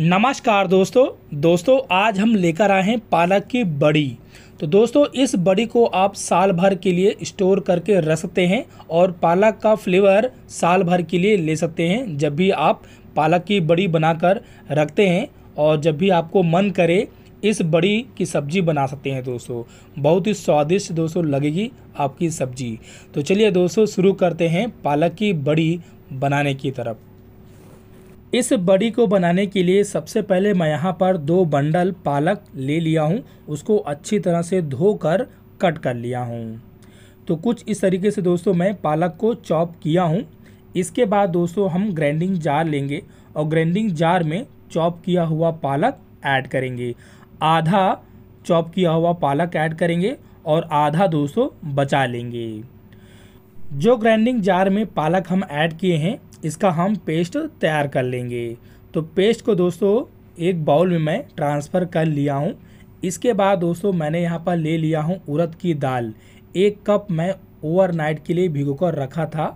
नमस्कार दोस्तों दोस्तों आज हम लेकर आए हैं पालक की बड़ी तो दोस्तों इस बड़ी को आप साल भर के लिए स्टोर करके रख सकते हैं और पालक का फ्लेवर साल भर के लिए ले सकते हैं जब भी आप पालक की बड़ी बनाकर रखते हैं और जब भी आपको मन करे इस बड़ी की सब्ज़ी बना सकते हैं दोस्तों बहुत ही स्वादिष्ट दोस्तों लगेगी आपकी सब्ज़ी तो चलिए दोस्तों शुरू करते हैं पालक की बड़ी बनाने की तरफ इस बड़ी को बनाने के लिए सबसे पहले मैं यहाँ पर दो बंडल पालक ले लिया हूँ उसको अच्छी तरह से धोकर कट कर लिया हूँ तो कुछ इस तरीके से दोस्तों मैं पालक को चॉप किया हूँ इसके बाद दोस्तों हम ग्राइंडिंग जार लेंगे और ग्राइंडिंग जार में चॉप किया हुआ पालक ऐड करेंगे आधा चॉप किया हुआ पालक ऐड करेंगे और आधा दोस्तों बचा लेंगे जो ग्राइंडिंग जार में पालक हम ऐड किए हैं इसका हम पेस्ट तैयार कर लेंगे तो पेस्ट को दोस्तों एक बाउल में मैं ट्रांसफ़र कर लिया हूँ इसके बाद दोस्तों मैंने यहाँ पर ले लिया हूँ उड़द की दाल एक कप मैं ओवरनाइट के लिए भिगो कर रखा था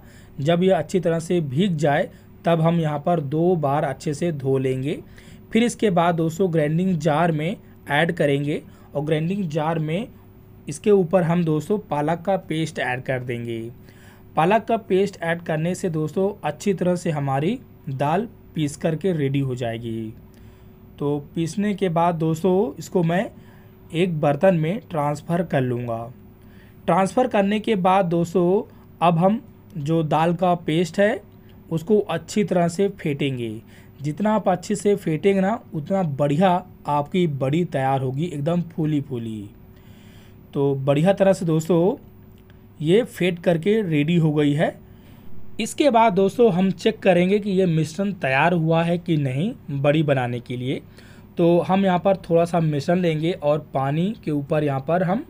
जब यह अच्छी तरह से भीग जाए तब हम यहाँ पर दो बार अच्छे से धो लेंगे फिर इसके बाद दोस्तों ग्राइंडिंग जार में ऐड करेंगे और ग्राइंडिंग जार में इसके ऊपर हम दोस्तों पालक का पेस्ट ऐड कर देंगे पालक का पेस्ट ऐड करने से दोस्तों अच्छी तरह से हमारी दाल पीस करके रेडी हो जाएगी तो पीसने के बाद दोस्तों इसको मैं एक बर्तन में ट्रांसफ़र कर लूँगा ट्रांसफ़र करने के बाद दोस्तों अब हम जो दाल का पेस्ट है उसको अच्छी तरह से फेंटेंगे जितना आप अच्छे से फेंटेंगे ना उतना बढ़िया आपकी बड़ी तैयार होगी एकदम फूली फूली तो बढ़िया तरह से दोस्तों ये फेड करके रेडी हो गई है इसके बाद दोस्तों हम चेक करेंगे कि ये मिश्रण तैयार हुआ है कि नहीं बड़ी बनाने के लिए तो हम यहाँ पर थोड़ा सा मिश्रण लेंगे और पानी के ऊपर यहाँ पर हम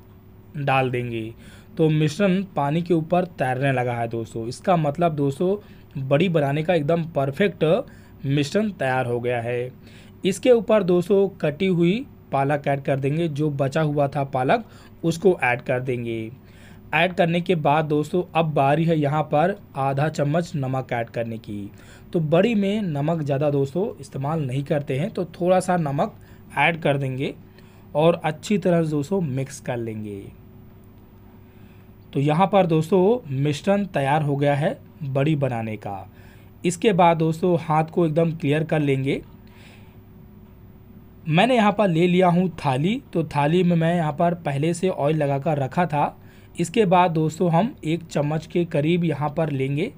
डाल देंगे तो मिश्रण पानी के ऊपर तैरने लगा है दोस्तों इसका मतलब दोस्तों बड़ी बनाने का एकदम परफेक्ट मिश्रण तैयार हो गया है इसके ऊपर दोस्तों कटी हुई पालक ऐड कर देंगे जो बचा हुआ था पालक उसको ऐड कर देंगे ऐड करने के बाद दोस्तों अब बारी है यहाँ पर आधा चम्मच नमक ऐड करने की तो बड़ी में नमक ज़्यादा दोस्तों इस्तेमाल नहीं करते हैं तो थोड़ा सा नमक ऐड कर देंगे और अच्छी तरह से दोस्तों मिक्स कर लेंगे तो यहाँ पर दोस्तों मिश्रण तैयार हो गया है बड़ी बनाने का इसके बाद दोस्तों हाथ को एकदम क्लियर कर लेंगे मैंने यहाँ पर ले लिया हूँ थाली तो थाली में मैं यहाँ पर पहले से ऑयल लगा कर रखा था इसके बाद दोस्तों हम एक चम्मच के करीब यहाँ पर लेंगे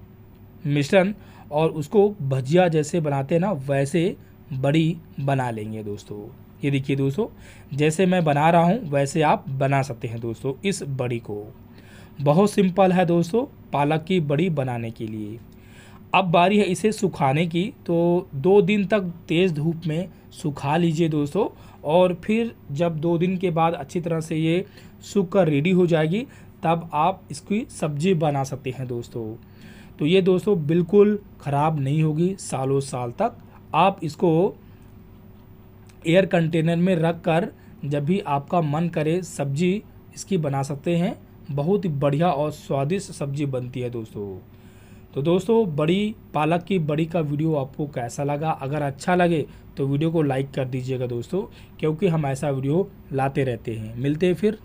मिश्रण और उसको भजिया जैसे बनाते हैं ना वैसे बड़ी बना लेंगे दोस्तों ये देखिए दोस्तों जैसे मैं बना रहा हूँ वैसे आप बना सकते हैं दोस्तों इस बड़ी को बहुत सिंपल है दोस्तों पालक की बड़ी बनाने के लिए अब बारी है इसे सुखाने की तो दो दिन तक तेज़ धूप में सुखा लीजिए दोस्तों और फिर जब दो दिन के बाद अच्छी तरह से ये सूख कर रेडी हो जाएगी तब आप इसकी सब्जी बना सकते हैं दोस्तों तो ये दोस्तों बिल्कुल ख़राब नहीं होगी सालों साल तक आप इसको एयर कंटेनर में रख कर जब भी आपका मन करे सब्जी इसकी बना सकते हैं बहुत ही बढ़िया और स्वादिष्ट सब्जी बनती है दोस्तों तो दोस्तों बड़ी पालक की बड़ी का वीडियो आपको कैसा लगा अगर अच्छा लगे तो वीडियो को लाइक कर दीजिएगा दोस्तों क्योंकि हम ऐसा वीडियो लाते रहते हैं मिलते हैं फिर